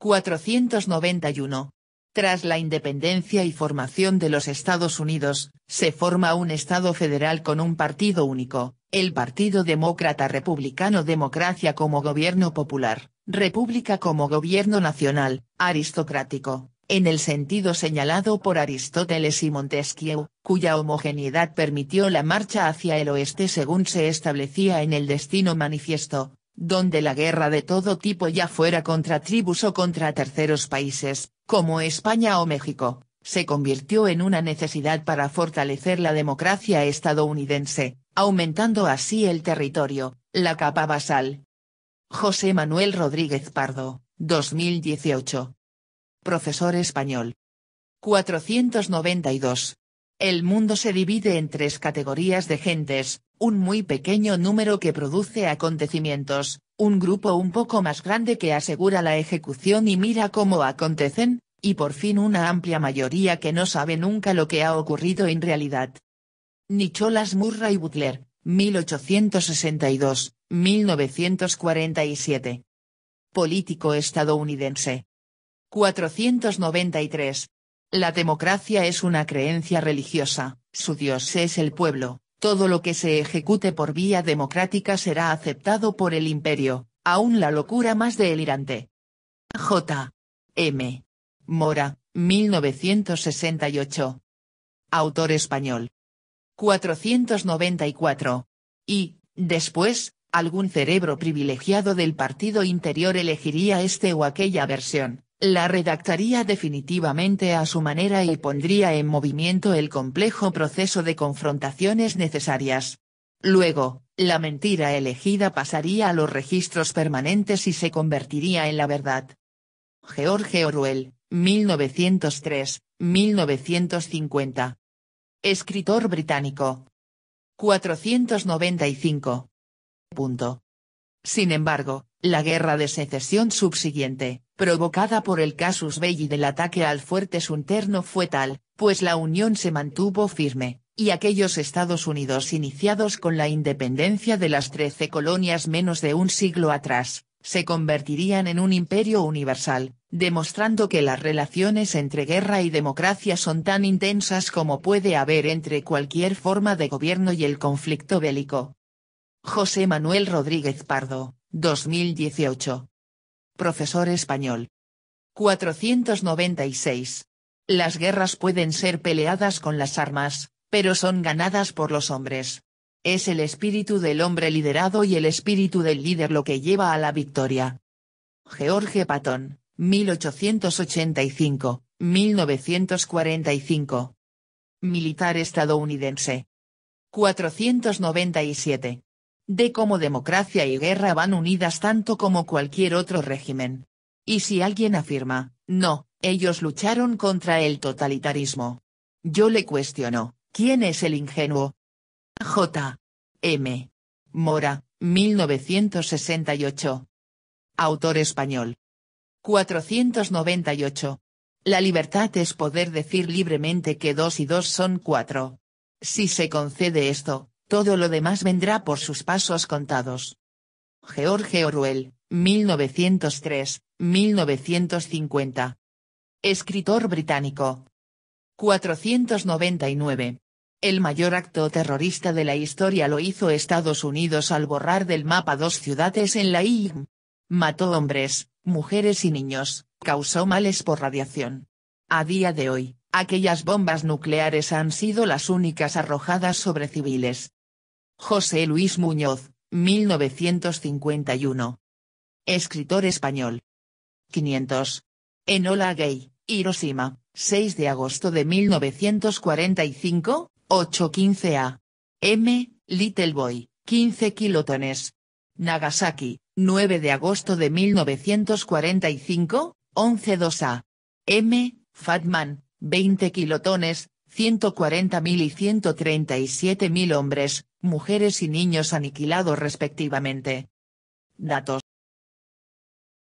491. Tras la independencia y formación de los Estados Unidos, se forma un Estado federal con un partido único, el Partido Demócrata Republicano Democracia como gobierno popular, República como gobierno nacional, aristocrático, en el sentido señalado por Aristóteles y Montesquieu, cuya homogeneidad permitió la marcha hacia el oeste según se establecía en el Destino Manifiesto, donde la guerra de todo tipo ya fuera contra tribus o contra terceros países, como España o México, se convirtió en una necesidad para fortalecer la democracia estadounidense, aumentando así el territorio, la capa basal. José Manuel Rodríguez Pardo, 2018. Profesor español. 492. El mundo se divide en tres categorías de gentes, un muy pequeño número que produce acontecimientos, un grupo un poco más grande que asegura la ejecución y mira cómo acontecen, y por fin una amplia mayoría que no sabe nunca lo que ha ocurrido en realidad. Nicholas Murray Butler, 1862-1947. Político estadounidense. 493, la democracia es una creencia religiosa, su Dios es el pueblo, todo lo que se ejecute por vía democrática será aceptado por el imperio, aún la locura más delirante. J. M. Mora, 1968. Autor español. 494. Y, después, algún cerebro privilegiado del partido interior elegiría este o aquella versión, la redactaría definitivamente a su manera y pondría en movimiento el complejo proceso de confrontaciones necesarias. Luego, la mentira elegida pasaría a los registros permanentes y se convertiría en la verdad. George Orwell, 1903-1950. Escritor británico. 495. Punto. Sin embargo, la guerra de secesión subsiguiente, provocada por el casus belli del ataque al fuerte Sunterno fue tal, pues la Unión se mantuvo firme, y aquellos Estados Unidos iniciados con la independencia de las trece colonias menos de un siglo atrás, se convertirían en un imperio universal, demostrando que las relaciones entre guerra y democracia son tan intensas como puede haber entre cualquier forma de gobierno y el conflicto bélico. José Manuel Rodríguez Pardo 2018. Profesor español. 496. Las guerras pueden ser peleadas con las armas, pero son ganadas por los hombres. Es el espíritu del hombre liderado y el espíritu del líder lo que lleva a la victoria. George Patton, 1885, 1945. Militar estadounidense. 497 de cómo democracia y guerra van unidas tanto como cualquier otro régimen. Y si alguien afirma, no, ellos lucharon contra el totalitarismo. Yo le cuestiono, ¿quién es el ingenuo? J. M. Mora, 1968. Autor español. 498. La libertad es poder decir libremente que dos y dos son cuatro. Si se concede esto, todo lo demás vendrá por sus pasos contados. George Orwell, 1903, 1950. Escritor británico. 499. El mayor acto terrorista de la historia lo hizo Estados Unidos al borrar del mapa dos ciudades en la I Mató hombres, mujeres y niños, causó males por radiación. A día de hoy, aquellas bombas nucleares han sido las únicas arrojadas sobre civiles, José Luis Muñoz, 1951. Escritor español. 500. Enola Gay, Hiroshima, 6 de agosto de 1945, 815A. M. Little Boy, 15 kilotones. Nagasaki, 9 de agosto de 1945, 11-2A. M. Fatman, 20 kilotones, 140.000 y 137.000 hombres, mujeres y niños aniquilados respectivamente. Datos